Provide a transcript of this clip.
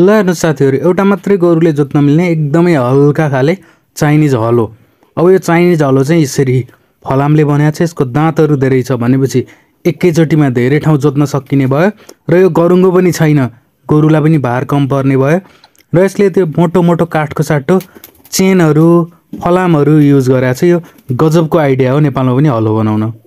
ल हेर्नु साथीहरू एउटा मात्रै गोरुले जोत्न मिल्ने एकदमै हल्का खाले चाइनिज हलो अब यो चाइनिज हलो चाहिँ यसरी फलामले बनाएको छ यसको दाँतहरू धेरै छ भनेपछि एकैचोटिमा धेरै ठाउँ जोत्न सकिने भयो र यो गरुङ्गो पनि छैन गोरुलाई पनि भार कम पर्ने भयो र यसले त्यो मोटो मोटो काठको साटो चेनहरू फलामहरू युज गराएको छ यो गजबको आइडिया हो नेपालमा पनि हलो बनाउन